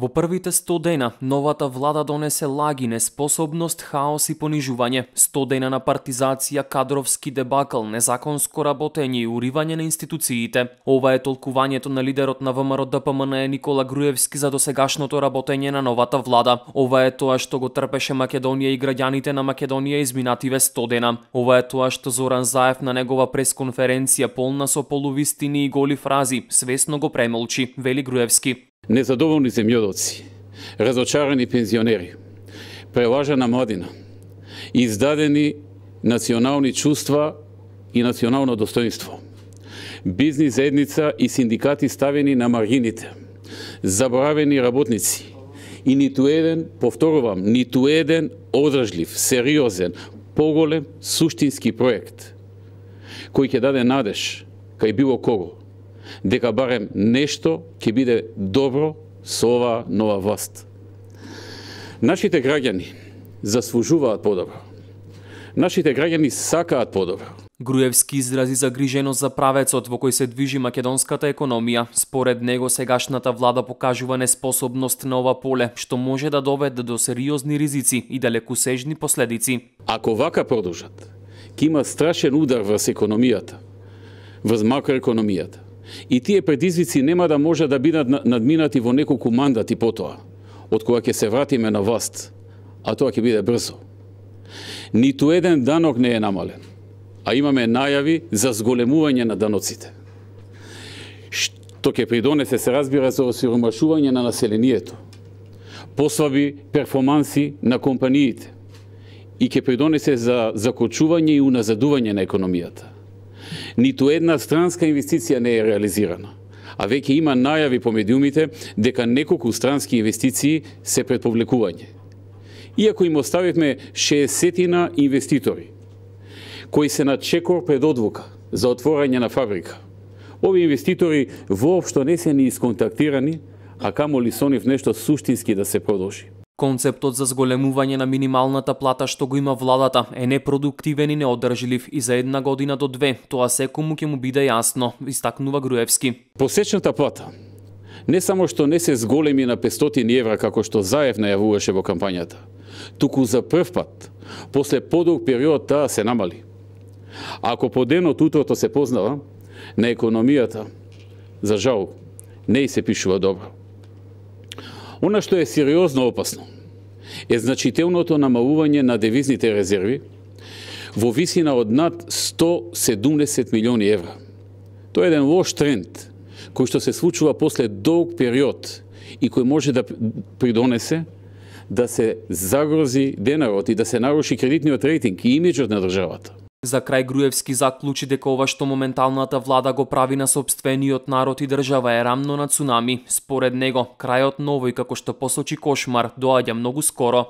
Во првите 100 дена, новата влада донесе лаги, неспособност, хаос и понижување, 100 дена на партизација, кадровски дебакл, незаконско работење и уривање на институциите. Ова е толкувањето на лидерот на ВМРО ДПМН Никола Груевски за досегашното работење на новата влада. Ова е тоа што го трпеше Македонија и граѓаните на Македонија изминативе 100 дена. Ова е тоа што Зоран Заев на негова пресконференција полна со полувистини и голи фрази, свесно го премолчи, вели Груевски. Незадоволни земјодоци, разочарани пензионери, прелажена младина, издадени национални чувства и национално достоинство. Бизнис заедница и синдикати ставени на маргините, заборавени работници и ниту еден, повторувам, ниту еден одржлив, сериозен, поголем суштински проект кој ќе даде надеж кај било кого – дека барем нешто ќе биде добро со ова нова власт. Нашите граѓани заслужуваат подобро. Нашите граѓани сакаат подобро. Груевски изрази загриженост за правецот во кој се движи македонската економија. Според него сегашната влада покажува неспособност на ова поле, што може да доведе до сериозни ризици и далекусежни последици. Ако вака продолжат, ќе има страшен удар врз економијата, врз макроекономијата. И тие предизвици нема да може да бидат надминати во неколку мандати потоа, од кога ќе се вратиме на власт, а тоа ќе биде брзо. Ниту еден данок не е намален, а имаме најави за зголемување на даноците. Што ќе придонесе се разбира за осиромашување на населението, послаби перформанси на компаниите и ќе придонесе за закочување и уназадување на економијата ниту една странска инвестиција не е реализирана а веќе има најави по медиумите дека неколку странски инвестиции се пред повлекување. Иако им оставивме 60 на инвеститори, кои се на чекор пред одвука за отворање на фабрика. Овие инвеститори воопшто не се ни исконтактирани, а камо ли со нив нешто суштински да се продолжи. Концептот за зголемување на минималната плата што го има владата е непродуктивен и неодржлив и за една година до две тоа секому ќе му биде јасно, истакнува Груевски. Посечната плата не само што не се зголеми на 500 евра како што Заев најавуваше во кампањата, туку за прв пат, после подолг период таа се намали. Ако по денот утрото се познава, на економијата, за жал, не се пишува добро. Она што е сериозно опасно е значителното намалување на девизните резерви во висина од над 170 милиони евра. Тоа е еден лош тренд кој што се случува после долг период и кој може да придонесе да се загрози денарот и да се наруши кредитниот рейтинг и имиджот на државата. За крај Груевски заклучи дека ова што моменталната влада го прави на собствениот народ и држава е рамно на цунами. Според него, крајот и како што посочи Кошмар доаѓа многу скоро.